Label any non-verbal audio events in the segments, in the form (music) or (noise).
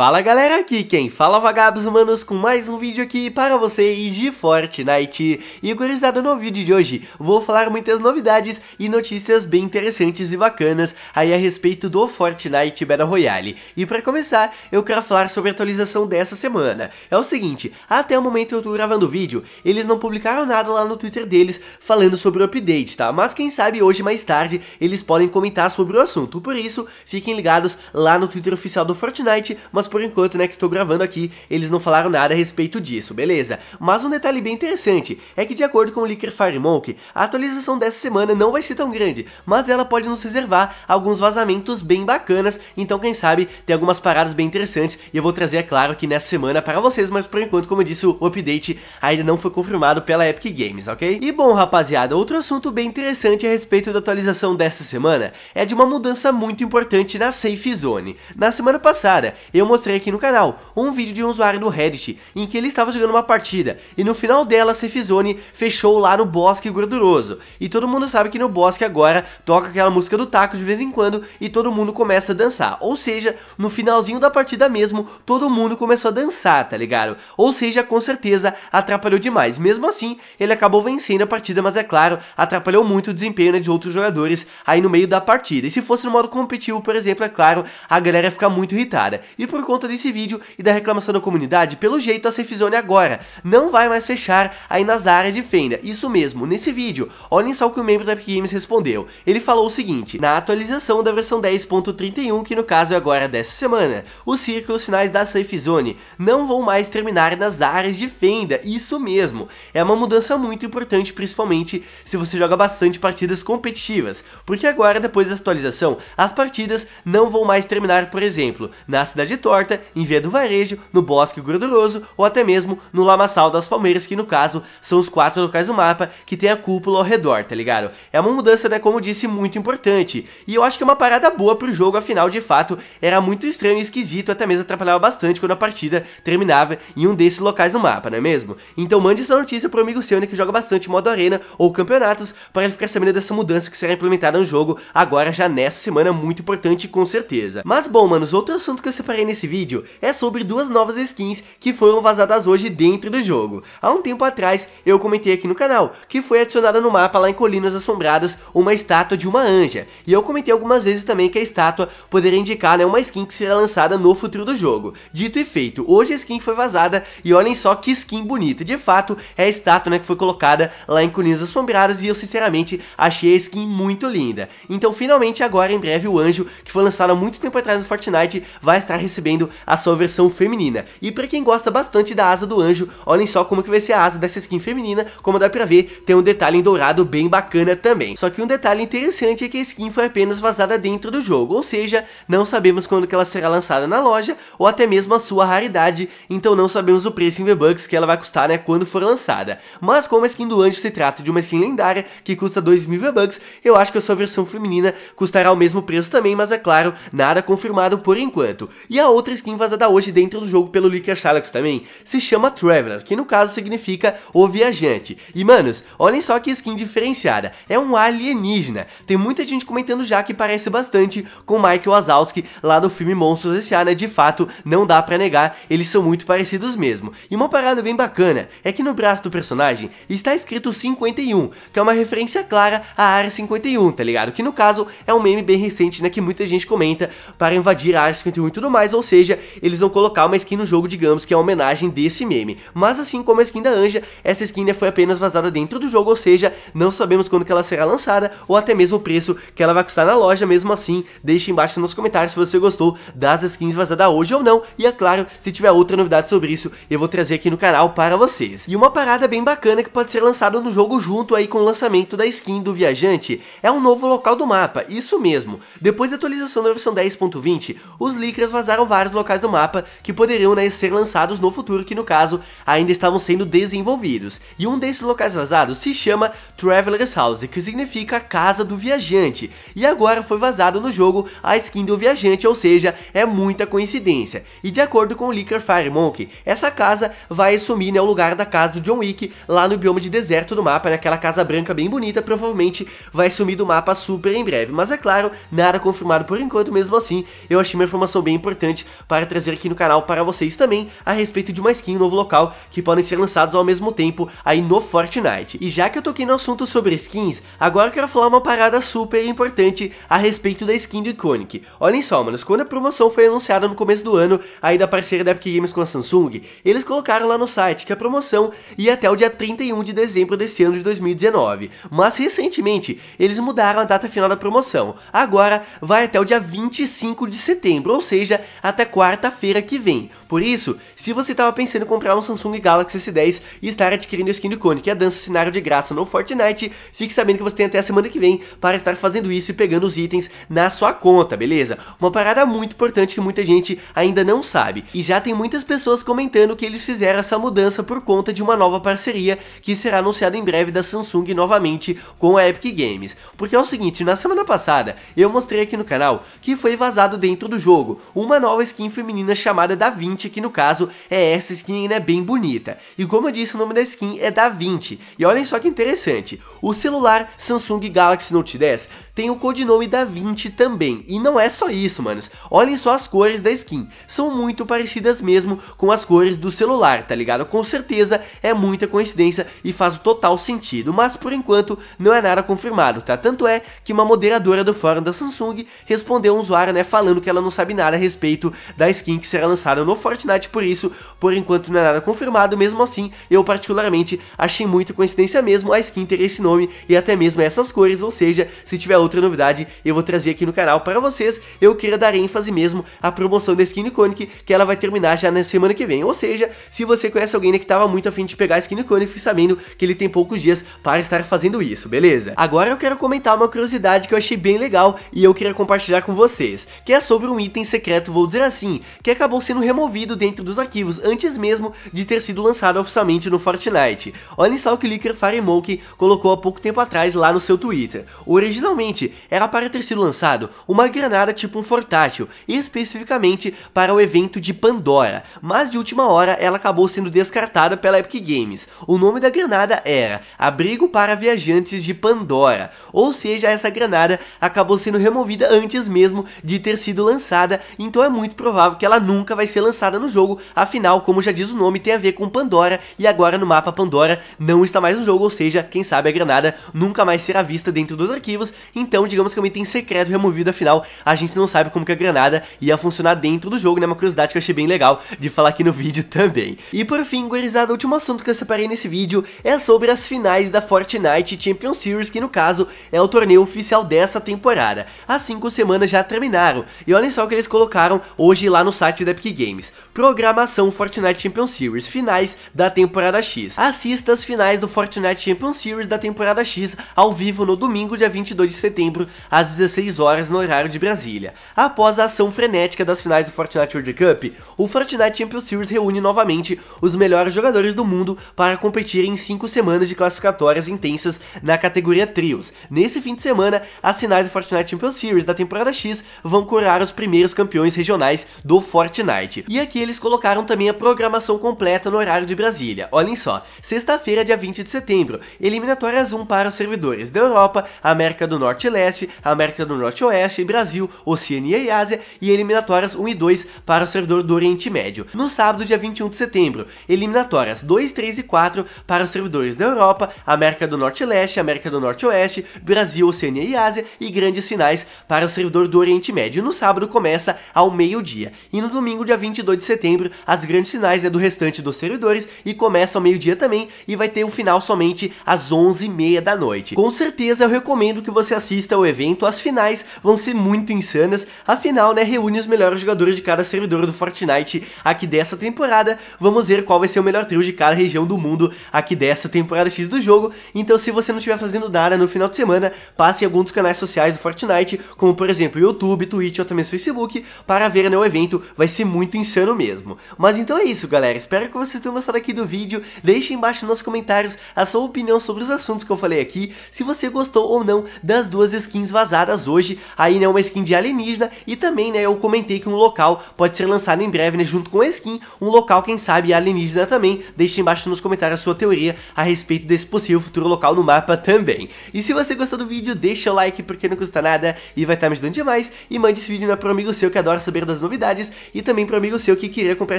Fala galera, aqui quem fala é vagabos humanos com mais um vídeo aqui para vocês de Fortnite. E gurizada, no vídeo de hoje vou falar muitas novidades e notícias bem interessantes e bacanas aí a respeito do Fortnite Battle Royale. E para começar, eu quero falar sobre a atualização dessa semana. É o seguinte, até o momento eu tô gravando o vídeo, eles não publicaram nada lá no Twitter deles falando sobre o update, tá? Mas quem sabe hoje mais tarde eles podem comentar sobre o assunto, por isso fiquem ligados lá no Twitter oficial do Fortnite, mas por enquanto, né, que tô gravando aqui, eles não falaram nada a respeito disso, beleza? Mas um detalhe bem interessante é que de acordo com o Licker Firemonk, a atualização dessa semana não vai ser tão grande, mas ela pode nos reservar alguns vazamentos bem bacanas, então quem sabe tem algumas paradas bem interessantes e eu vou trazer, é claro, aqui nessa semana para vocês, mas por enquanto, como eu disse, o update ainda não foi confirmado pela Epic Games, ok? E bom, rapaziada, outro assunto bem interessante a respeito da atualização dessa semana é de uma mudança muito importante na Safe Zone. Na semana passada, eu mostrei mostrei aqui no canal, um vídeo de um usuário do Reddit, em que ele estava jogando uma partida, e no final dela Cefizone fechou lá no bosque gorduroso, e todo mundo sabe que no bosque agora toca aquela música do taco de vez em quando, e todo mundo começa a dançar, ou seja, no finalzinho da partida mesmo, todo mundo começou a dançar, tá ligado? Ou seja, com certeza atrapalhou demais, mesmo assim, ele acabou vencendo a partida, mas é claro, atrapalhou muito o desempenho né, de outros jogadores aí no meio da partida, e se fosse no modo competitivo, por exemplo, é claro, a galera ia ficar muito irritada, e por por conta desse vídeo e da reclamação da comunidade, pelo jeito a Safe Zone agora não vai mais fechar aí nas áreas de fenda. Isso mesmo, nesse vídeo, olhem só o que o membro da Epic Games respondeu. Ele falou o seguinte, na atualização da versão 10.31, que no caso é agora dessa semana, os círculos finais da Safe Zone não vão mais terminar nas áreas de fenda, isso mesmo. É uma mudança muito importante, principalmente se você joga bastante partidas competitivas, porque agora, depois da atualização, as partidas não vão mais terminar, por exemplo, na cidade toda, torta em via do varejo, no bosque gorduroso ou até mesmo no lamaçal das palmeiras, que no caso são os quatro locais do mapa que tem a cúpula ao redor, tá ligado? É uma mudança, né, como eu disse, muito importante. E eu acho que é uma parada boa pro jogo, afinal, de fato, era muito estranho e esquisito, até mesmo atrapalhava bastante quando a partida terminava em um desses locais no mapa, não é mesmo? Então mande essa notícia pro amigo seu, né, que joga bastante modo arena ou campeonatos, para ele ficar sabendo dessa mudança que será implementada no jogo agora já nessa semana, muito importante com certeza. Mas bom, manos, outro assunto que eu separei nesse desse vídeo é sobre duas novas skins que foram vazadas hoje dentro do jogo. Há um tempo atrás eu comentei aqui no canal que foi adicionada no mapa lá em Colinas Assombradas uma estátua de uma anja, e eu comentei algumas vezes também que a estátua poderia indicar né, uma skin que será lançada no futuro do jogo. Dito e feito, hoje a skin foi vazada e olhem só que skin bonita, de fato é a estátua né, que foi colocada lá em Colinas Assombradas e eu sinceramente achei a skin muito linda. Então finalmente agora em breve o anjo que foi lançado há muito tempo atrás no Fortnite vai estar recebendo a sua versão feminina. E para quem gosta bastante da asa do anjo, olhem só como que vai ser a asa dessa skin feminina, como dá pra ver, tem um detalhe em dourado bem bacana também. Só que um detalhe interessante é que a skin foi apenas vazada dentro do jogo, ou seja, não sabemos quando que ela será lançada na loja, ou até mesmo a sua raridade, então não sabemos o preço em V-Bucks que ela vai custar né, quando for lançada. Mas como a skin do anjo se trata de uma skin lendária que custa 2 mil V-Bucks, eu acho que a sua versão feminina custará o mesmo preço também, mas é claro, nada confirmado por enquanto. E a outra outra skin vazada hoje dentro do jogo pelo Licker Shallox também, se chama Traveler, que no caso significa o viajante. E manos, olhem só que skin diferenciada, é um alienígena. Tem muita gente comentando já que parece bastante com Michael Wazowski lá do filme Monstros S.A., né? De fato, não dá pra negar, eles são muito parecidos mesmo. E uma parada bem bacana é que no braço do personagem está escrito 51, que é uma referência clara à Área 51, tá ligado? Que no caso é um meme bem recente, né? Que muita gente comenta para invadir a Área 51 e tudo mais, ou seja, eles vão colocar uma skin no jogo, digamos, que é uma homenagem desse meme. Mas assim como a skin da Anja, essa skin foi apenas vazada dentro do jogo, ou seja, não sabemos quando que ela será lançada, ou até mesmo o preço que ela vai custar na loja, mesmo assim, deixe embaixo nos comentários se você gostou das skins vazadas hoje ou não, e é claro, se tiver outra novidade sobre isso, eu vou trazer aqui no canal para vocês. E uma parada bem bacana que pode ser lançada no jogo junto aí com o lançamento da skin do viajante, é um novo local do mapa, isso mesmo. Depois da atualização da versão 10.20, os leakers vazaram vários vários locais do mapa que poderiam né, ser lançados no futuro, que no caso ainda estavam sendo desenvolvidos. E um desses locais vazados se chama Traveler's House, que significa Casa do Viajante. E agora foi vazado no jogo a skin do Viajante, ou seja, é muita coincidência. E de acordo com o Licker Fire Monkey, essa casa vai assumir né, o lugar da casa do John Wick lá no bioma de deserto do mapa, naquela né, casa branca bem bonita, provavelmente vai sumir do mapa super em breve. Mas é claro, nada confirmado por enquanto, mesmo assim, eu achei uma informação bem importante para trazer aqui no canal para vocês também a respeito de uma skin, um novo local, que podem ser lançados ao mesmo tempo aí no Fortnite. E já que eu toquei no assunto sobre skins, agora eu quero falar uma parada super importante a respeito da skin do Iconic. Olhem só, manos, quando a promoção foi anunciada no começo do ano, aí da parceira da Epic Games com a Samsung, eles colocaram lá no site que a promoção ia até o dia 31 de dezembro desse ano de 2019. Mas recentemente, eles mudaram a data final da promoção. Agora vai até o dia 25 de setembro, ou seja, a até quarta-feira que vem. Por isso, se você estava pensando em comprar um Samsung Galaxy S10 e estar adquirindo a skin do Cone, que é a dança cenário de graça no Fortnite, fique sabendo que você tem até a semana que vem para estar fazendo isso e pegando os itens na sua conta, beleza? Uma parada muito importante que muita gente ainda não sabe. E já tem muitas pessoas comentando que eles fizeram essa mudança por conta de uma nova parceria que será anunciada em breve da Samsung novamente com a Epic Games. Porque é o seguinte, na semana passada eu mostrei aqui no canal que foi vazado dentro do jogo uma nova uma skin feminina chamada Da 20, que no caso é essa skin, né, bem bonita. E como eu disse, o nome da skin é Da 20. E olhem só que interessante, o celular Samsung Galaxy Note 10 tem o codinome Da 20 também. E não é só isso, manos. Olhem só as cores da skin, são muito parecidas mesmo com as cores do celular, tá ligado? Com certeza é muita coincidência e faz total sentido, mas por enquanto não é nada confirmado, tá? Tanto é que uma moderadora do fórum da Samsung respondeu um usuário, né, falando que ela não sabe nada a respeito da skin que será lançada no Fortnite, por isso, por enquanto não é nada confirmado, mesmo assim, eu particularmente achei muita coincidência mesmo a skin ter esse nome e até mesmo essas cores, ou seja, se tiver outra novidade, eu vou trazer aqui no canal para vocês, eu queria dar ênfase mesmo à promoção da skin Iconic, que ela vai terminar já na semana que vem, ou seja, se você conhece alguém né, que estava muito afim de pegar a skin Iconic, sabendo que ele tem poucos dias para estar fazendo isso, beleza? Agora eu quero comentar uma curiosidade que eu achei bem legal e eu queria compartilhar com vocês, que é sobre um item secreto, vou dizer assim, que acabou sendo removido dentro dos arquivos antes mesmo de ter sido lançado oficialmente no Fortnite. Olha só o que o leaker Firemoke colocou há pouco tempo atrás lá no seu Twitter. Originalmente, era para ter sido lançado uma granada tipo um fortátil, especificamente para o evento de Pandora, mas de última hora ela acabou sendo descartada pela Epic Games. O nome da granada era Abrigo para Viajantes de Pandora, ou seja, essa granada acabou sendo removida antes mesmo de ter sido lançada, então é muito muito provável que ela nunca vai ser lançada no jogo, afinal, como já diz o nome, tem a ver com Pandora, e agora no mapa Pandora não está mais no jogo, ou seja, quem sabe a granada nunca mais será vista dentro dos arquivos, então digamos que é um item secreto removido, afinal, a gente não sabe como que a granada ia funcionar dentro do jogo, né, uma curiosidade que eu achei bem legal de falar aqui no (laughs) vídeo também. E por fim, gurizada, o último assunto que eu separei nesse vídeo é sobre as finais da Fortnite Champion Series, que no caso é o torneio oficial dessa temporada. As cinco semanas já terminaram, e olhem só o que eles colocaram hoje lá no site da Epic Games. Programação Fortnite Champion Series, finais da temporada X. Assista as finais do Fortnite Champion Series da temporada X ao vivo no domingo, dia 22 de setembro, às 16 horas no horário de Brasília. Após a ação frenética das finais do Fortnite World Cup, o Fortnite Champion Series reúne novamente os melhores jogadores do mundo para competir em 5 semanas de classificatórias intensas na categoria Trios. Nesse fim de semana, as finais do Fortnite Champion Series da temporada X vão curar os primeiros campeões regionais do Fortnite. E aqui eles colocaram também a programação completa no horário de Brasília. Olhem só, sexta-feira, dia 20 de setembro, eliminatórias 1 para os servidores da Europa, América do Norte e Leste, América do Norte e Oeste, Brasil, Oceania e Ásia, e eliminatórias 1 e 2 para o servidor do Oriente Médio. No sábado, dia 21 de setembro, eliminatórias 2, 3 e 4 para os servidores da Europa, América do Norte e Leste, América do Norte e Oeste, Brasil, Oceania e Ásia, e grandes finais para o servidor do Oriente Médio. No sábado começa ao meio meio-dia. E no domingo, dia 22 de setembro, as grandes finais é do restante dos servidores e começa ao meio-dia também e vai ter o final somente às 11h30 da noite. Com certeza eu recomendo que você assista ao evento, as finais vão ser muito insanas, afinal, né, reúne os melhores jogadores de cada servidor do Fortnite aqui dessa temporada, vamos ver qual vai ser o melhor trio de cada região do mundo aqui dessa temporada X do jogo, então se você não estiver fazendo nada no final de semana, passe em alguns canais sociais do Fortnite, como por exemplo YouTube, Twitch ou também Facebook, para ver queira não, né, o evento vai ser muito insano mesmo. Mas então é isso, galera. Espero que vocês tenham gostado aqui do vídeo. Deixe embaixo nos comentários a sua opinião sobre os assuntos que eu falei aqui, se você gostou ou não das duas skins vazadas hoje. Aí, né, uma skin de alienígena e também, né, eu comentei que um local pode ser lançado em breve, né, junto com a skin, um local, quem sabe, alienígena também. Deixe embaixo nos comentários a sua teoria a respeito desse possível futuro local no mapa também. E se você gostou do vídeo, deixa o like porque não custa nada e vai estar tá me ajudando demais. E mande esse vídeo né, para um amigo seu que adora saber das novidades e também para amigo seu que queria comprar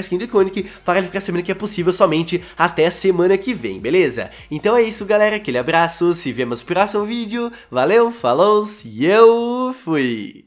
skin do Iconic para ele ficar sabendo que é possível somente até semana que vem, beleza? Então é isso, galera. Aquele abraço, se vemos no próximo vídeo. Valeu, falou e eu fui!